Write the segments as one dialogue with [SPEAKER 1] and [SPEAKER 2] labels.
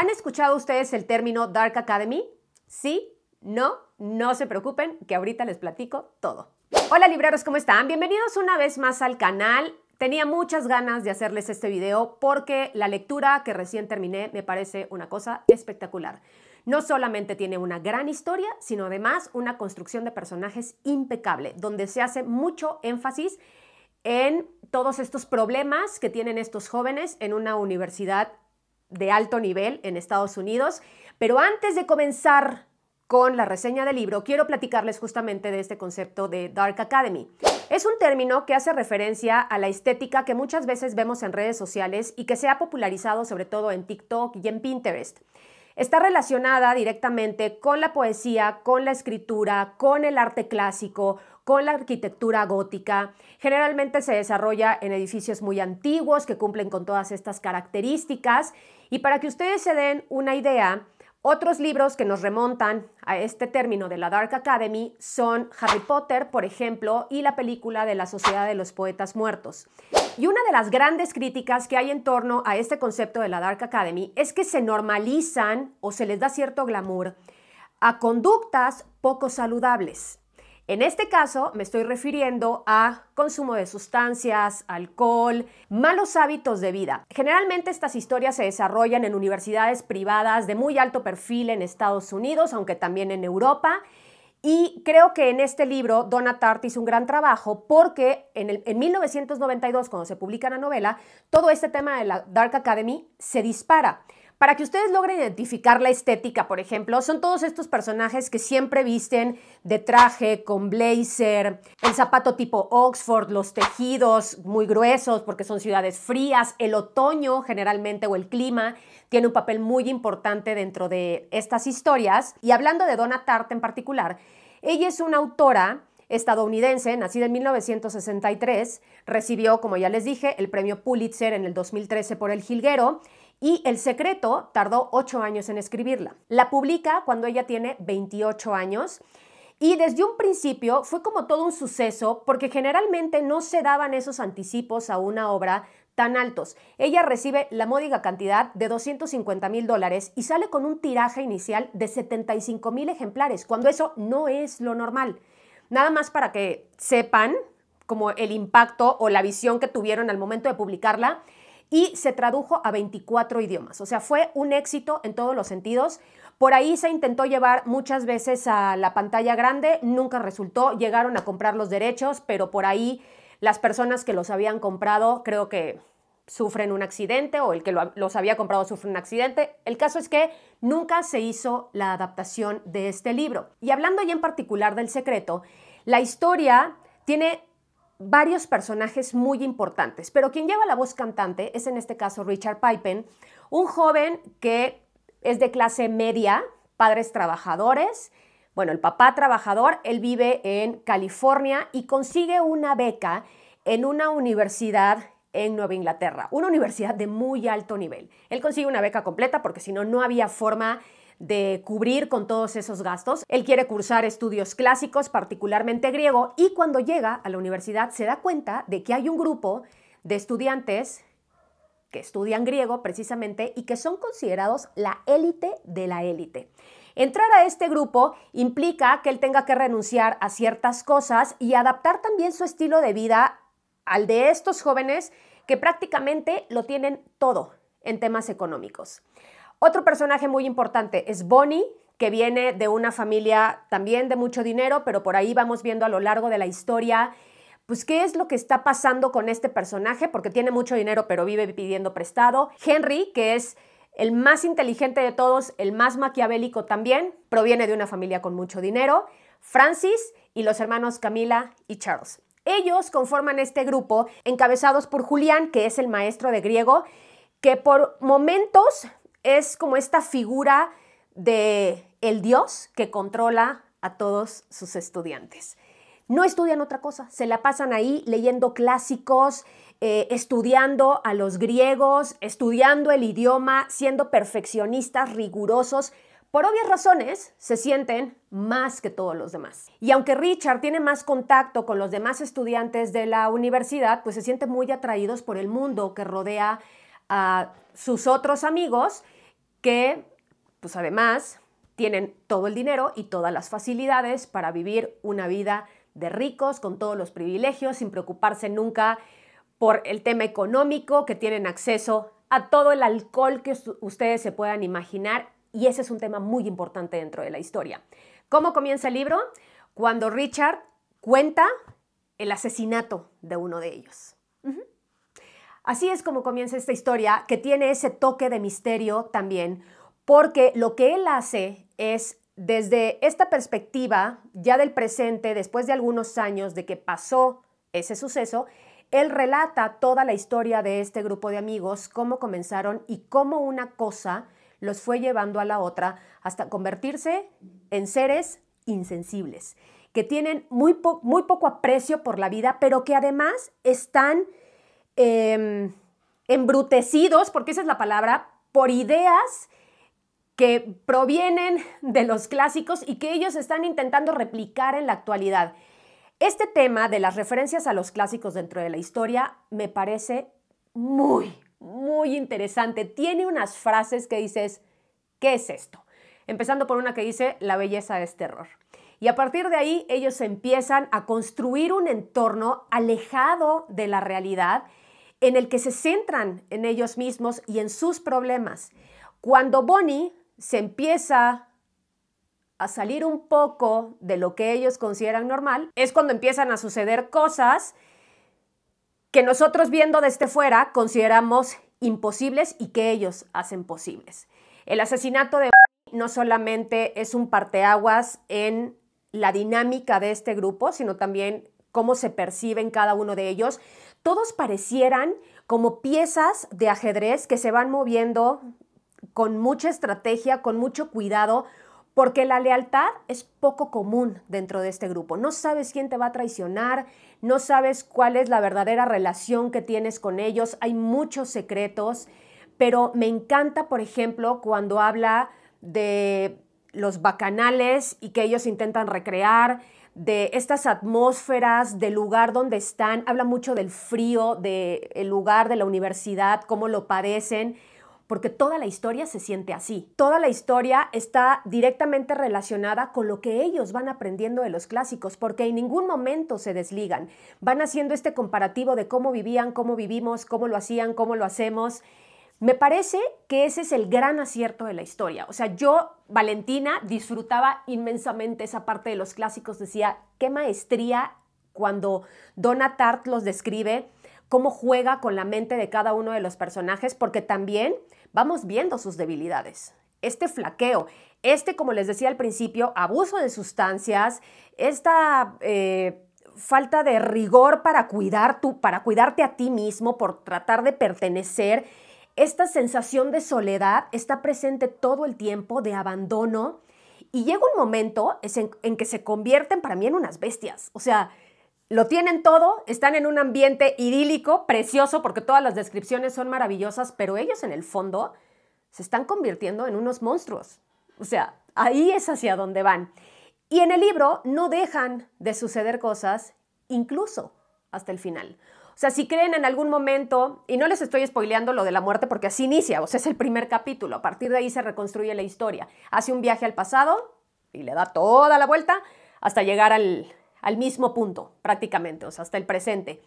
[SPEAKER 1] ¿Han escuchado ustedes el término Dark Academy? ¿Sí? ¿No? No se preocupen, que ahorita les platico todo. Hola libreros, ¿cómo están? Bienvenidos una vez más al canal. Tenía muchas ganas de hacerles este video porque la lectura que recién terminé me parece una cosa espectacular. No solamente tiene una gran historia, sino además una construcción de personajes impecable, donde se hace mucho énfasis en todos estos problemas que tienen estos jóvenes en una universidad de alto nivel en Estados Unidos. Pero antes de comenzar con la reseña del libro, quiero platicarles justamente de este concepto de Dark Academy. Es un término que hace referencia a la estética que muchas veces vemos en redes sociales y que se ha popularizado sobre todo en TikTok y en Pinterest. Está relacionada directamente con la poesía, con la escritura, con el arte clásico, con la arquitectura gótica. Generalmente se desarrolla en edificios muy antiguos que cumplen con todas estas características y para que ustedes se den una idea, otros libros que nos remontan a este término de la Dark Academy son Harry Potter, por ejemplo, y la película de la Sociedad de los Poetas Muertos. Y una de las grandes críticas que hay en torno a este concepto de la Dark Academy es que se normalizan o se les da cierto glamour a conductas poco saludables. En este caso me estoy refiriendo a consumo de sustancias, alcohol, malos hábitos de vida. Generalmente estas historias se desarrollan en universidades privadas de muy alto perfil en Estados Unidos, aunque también en Europa. Y creo que en este libro Donna Tartt hizo un gran trabajo porque en, en 1992, cuando se publica la novela, todo este tema de la Dark Academy se dispara. Para que ustedes logren identificar la estética, por ejemplo, son todos estos personajes que siempre visten de traje, con blazer, el zapato tipo Oxford, los tejidos muy gruesos porque son ciudades frías, el otoño generalmente o el clima tiene un papel muy importante dentro de estas historias. Y hablando de Donna Tartt en particular, ella es una autora estadounidense, nacida en 1963, recibió, como ya les dije, el premio Pulitzer en el 2013 por El Jilguero y El secreto tardó 8 años en escribirla. La publica cuando ella tiene 28 años. Y desde un principio fue como todo un suceso porque generalmente no se daban esos anticipos a una obra tan altos. Ella recibe la módica cantidad de 250 mil dólares y sale con un tiraje inicial de 75 mil ejemplares, cuando eso no es lo normal. Nada más para que sepan como el impacto o la visión que tuvieron al momento de publicarla, y se tradujo a 24 idiomas. O sea, fue un éxito en todos los sentidos. Por ahí se intentó llevar muchas veces a la pantalla grande, nunca resultó, llegaron a comprar los derechos, pero por ahí las personas que los habían comprado creo que sufren un accidente o el que los había comprado sufre un accidente. El caso es que nunca se hizo la adaptación de este libro. Y hablando ya en particular del secreto, la historia tiene varios personajes muy importantes, pero quien lleva la voz cantante es en este caso Richard Pipen, un joven que es de clase media, padres trabajadores, bueno, el papá trabajador, él vive en California y consigue una beca en una universidad en Nueva Inglaterra, una universidad de muy alto nivel. Él consigue una beca completa porque si no, no había forma de cubrir con todos esos gastos. Él quiere cursar estudios clásicos, particularmente griego, y cuando llega a la universidad se da cuenta de que hay un grupo de estudiantes que estudian griego precisamente y que son considerados la élite de la élite. Entrar a este grupo implica que él tenga que renunciar a ciertas cosas y adaptar también su estilo de vida al de estos jóvenes que prácticamente lo tienen todo en temas económicos. Otro personaje muy importante es Bonnie, que viene de una familia también de mucho dinero, pero por ahí vamos viendo a lo largo de la historia, pues qué es lo que está pasando con este personaje, porque tiene mucho dinero, pero vive pidiendo prestado. Henry, que es el más inteligente de todos, el más maquiavélico también, proviene de una familia con mucho dinero. Francis y los hermanos Camila y Charles. Ellos conforman este grupo encabezados por Julián, que es el maestro de griego, que por momentos es como esta figura de el Dios que controla a todos sus estudiantes. No estudian otra cosa, se la pasan ahí leyendo clásicos, eh, estudiando a los griegos, estudiando el idioma, siendo perfeccionistas, rigurosos. Por obvias razones, se sienten más que todos los demás. Y aunque Richard tiene más contacto con los demás estudiantes de la universidad, pues se siente muy atraídos por el mundo que rodea a sus otros amigos que, pues además, tienen todo el dinero y todas las facilidades para vivir una vida de ricos, con todos los privilegios, sin preocuparse nunca por el tema económico, que tienen acceso a todo el alcohol que ustedes se puedan imaginar, y ese es un tema muy importante dentro de la historia. ¿Cómo comienza el libro? Cuando Richard cuenta el asesinato de uno de ellos. Así es como comienza esta historia, que tiene ese toque de misterio también, porque lo que él hace es, desde esta perspectiva, ya del presente, después de algunos años de que pasó ese suceso, él relata toda la historia de este grupo de amigos, cómo comenzaron y cómo una cosa los fue llevando a la otra hasta convertirse en seres insensibles, que tienen muy, muy poco aprecio por la vida, pero que además están Em, embrutecidos, porque esa es la palabra, por ideas que provienen de los clásicos y que ellos están intentando replicar en la actualidad. Este tema de las referencias a los clásicos dentro de la historia me parece muy, muy interesante. Tiene unas frases que dices, ¿qué es esto? Empezando por una que dice, la belleza es terror. Y a partir de ahí ellos empiezan a construir un entorno alejado de la realidad en el que se centran en ellos mismos y en sus problemas. Cuando Bonnie se empieza a salir un poco de lo que ellos consideran normal, es cuando empiezan a suceder cosas que nosotros viendo desde fuera consideramos imposibles y que ellos hacen posibles. El asesinato de Bonnie no solamente es un parteaguas en la dinámica de este grupo, sino también cómo se perciben cada uno de ellos, todos parecieran como piezas de ajedrez que se van moviendo con mucha estrategia, con mucho cuidado, porque la lealtad es poco común dentro de este grupo. No sabes quién te va a traicionar, no sabes cuál es la verdadera relación que tienes con ellos, hay muchos secretos, pero me encanta, por ejemplo, cuando habla de los bacanales y que ellos intentan recrear, de estas atmósferas, del lugar donde están, habla mucho del frío, del lugar de la universidad, cómo lo padecen, porque toda la historia se siente así. Toda la historia está directamente relacionada con lo que ellos van aprendiendo de los clásicos, porque en ningún momento se desligan. Van haciendo este comparativo de cómo vivían, cómo vivimos, cómo lo hacían, cómo lo hacemos. Me parece que ese es el gran acierto de la historia. O sea, yo, Valentina, disfrutaba inmensamente esa parte de los clásicos. Decía, qué maestría cuando Donna los describe, cómo juega con la mente de cada uno de los personajes, porque también vamos viendo sus debilidades. Este flaqueo, este, como les decía al principio, abuso de sustancias, esta... Eh, falta de rigor para cuidar para cuidarte a ti mismo, por tratar de pertenecer, esta sensación de soledad está presente todo el tiempo, de abandono, y llega un momento en, que se convierten para mí en unas bestias. O sea, lo tienen todo, están en un ambiente idílico, precioso, porque todas las descripciones son maravillosas, pero ellos en el fondo se están convirtiendo en unos monstruos. O sea, ahí es hacia donde van. Y en el libro no dejan de suceder cosas, incluso hasta el final. O sea, si creen en algún momento, y no les estoy spoileando lo de la muerte porque así inicia, o sea, es el primer capítulo, a partir de ahí se reconstruye la historia. Hace un viaje al pasado y le da toda la vuelta hasta llegar al, mismo punto, prácticamente, o sea, hasta el presente.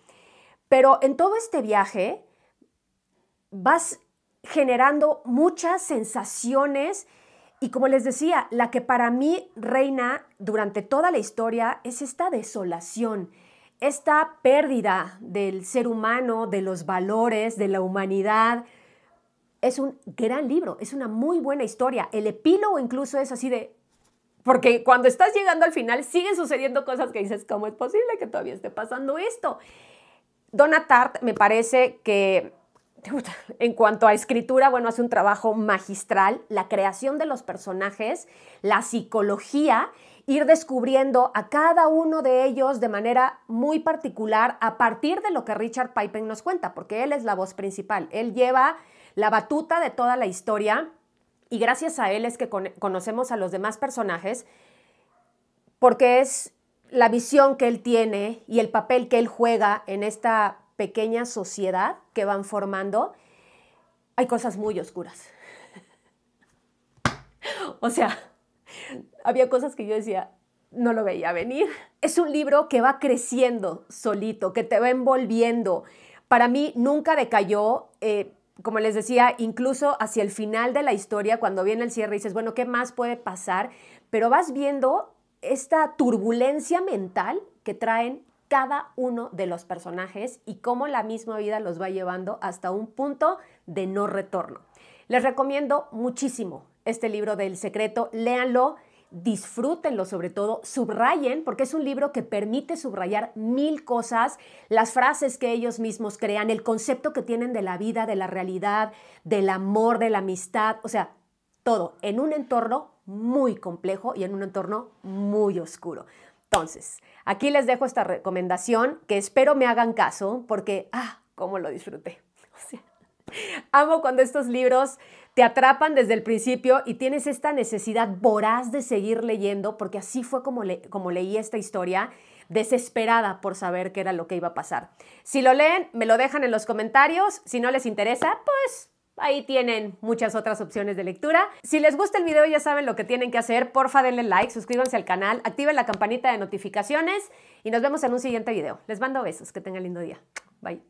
[SPEAKER 1] Pero en todo este viaje vas generando muchas sensaciones y como les decía, la que para mí reina durante toda la historia es esta desolación, esta pérdida del ser humano, de los valores, de la humanidad, es un gran libro, es una muy buena historia. El epílogo incluso es así de... Porque cuando estás llegando al final siguen sucediendo cosas que dices, ¿cómo es posible que todavía esté pasando esto? Donna me parece que en cuanto a escritura, bueno, hace un trabajo magistral, la creación de los personajes, la psicología ir descubriendo a cada uno de ellos de manera muy particular a partir de lo que Richard Piping nos cuenta, porque él es la voz principal, él lleva la batuta de toda la historia y gracias a él es que conocemos a los demás personajes, porque es la visión que él tiene y el papel que él juega en esta pequeña sociedad que van formando, hay cosas muy oscuras. o sea, había cosas que yo decía, no lo veía venir. Es un libro que va creciendo solito, que te va envolviendo. Para mí nunca decayó. Eh, como les decía, incluso hacia el final de la historia, cuando viene el cierre, dices, bueno, ¿qué más puede pasar? Pero vas viendo esta turbulencia mental que traen cada uno de los personajes y cómo la misma vida los va llevando hasta un punto de no retorno. Les recomiendo muchísimo este libro del secreto, léanlo disfrútenlo sobre todo, subrayen, porque es un libro que permite subrayar mil cosas, las frases que ellos mismos crean, el concepto que tienen de la vida, de la realidad, del amor, de la amistad, o sea, todo en un entorno muy complejo y en un entorno muy oscuro. Entonces, aquí les dejo esta recomendación que espero me hagan caso porque, ah, cómo lo disfruté. amo cuando estos libros te atrapan desde el principio y tienes esta necesidad voraz de seguir leyendo, porque así fue como, como leí esta historia desesperada por saber qué era lo que iba a pasar. Si lo leen, me lo dejan en los comentarios. Si no les interesa, pues Ahí tienen muchas otras opciones de lectura. Si les gusta el video ya saben lo que tienen que hacer. Porfa denle like, suscríbanse al canal, activen la campanita de notificaciones y nos vemos en un siguiente video. Les mando besos, que tengan lindo día. Bye.